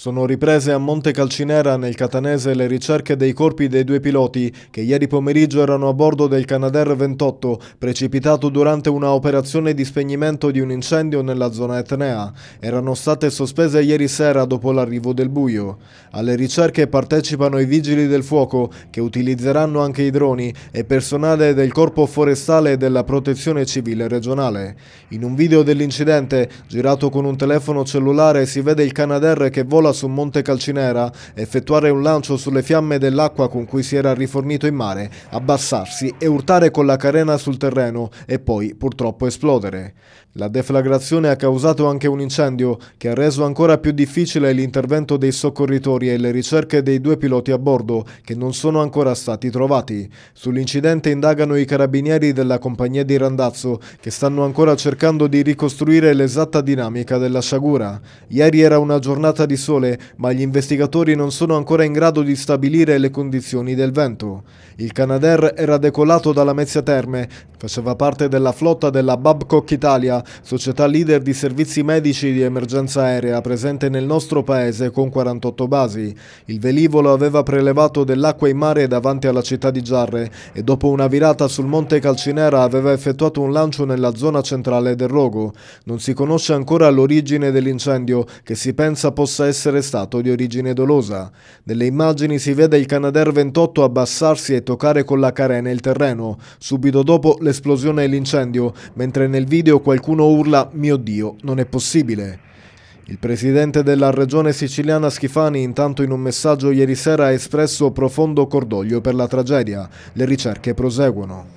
Sono riprese a Monte Calcinera nel Catanese le ricerche dei corpi dei due piloti che ieri pomeriggio erano a bordo del Canadair 28 precipitato durante una operazione di spegnimento di un incendio nella zona etnea. Erano state sospese ieri sera dopo l'arrivo del buio. Alle ricerche partecipano i vigili del fuoco che utilizzeranno anche i droni e personale del Corpo Forestale e della Protezione Civile regionale. In un video dell'incidente girato con un telefono cellulare si vede il Canadair che vola Savonarola su Monte Calcinera, effettuare un lancio sulle fiamme dell'acqua con cui si era rifornito in mare, abbassarsi e urtare con la carena sul terreno e poi purtroppo esplodere. La deflagrazione ha causato anche un incendio che ha reso ancora più difficile l'intervento dei soccorritori e le ricerche dei due piloti a bordo che non sono ancora stati trovati. Sull'incidente indagano i carabinieri della compagnia di Randazzo che stanno ancora cercando di ricostruire l'esatta dinamica della sciagura. Ieri era una giornata di sole sole, ma gli investigatori non sono ancora in grado di stabilire le condizioni del vento. Il Canadair era decolato dalla Mezzia Terme, faceva parte della flotta della Babcock Italia, società leader di servizi medici di emergenza aerea presente nel nostro paese con 48 basi. Il velivolo aveva prelevato dell'acqua in mare davanti alla città di Giarre e dopo una virata sul monte Calcinera aveva effettuato un lancio nella zona centrale del rogo. Non si conosce ancora l'origine dell'incendio, che si pensa possa essere essere stato di origine dolosa. Nelle immagini si vede il Canadair 28 abbassarsi e toccare con la carena il terreno, subito dopo l'esplosione e l'incendio, mentre nel video qualcuno urla «Mio Dio, non è possibile!». Il presidente della regione siciliana Schifani intanto in un messaggio ieri sera ha espresso profondo cordoglio per la tragedia. Le ricerche proseguono.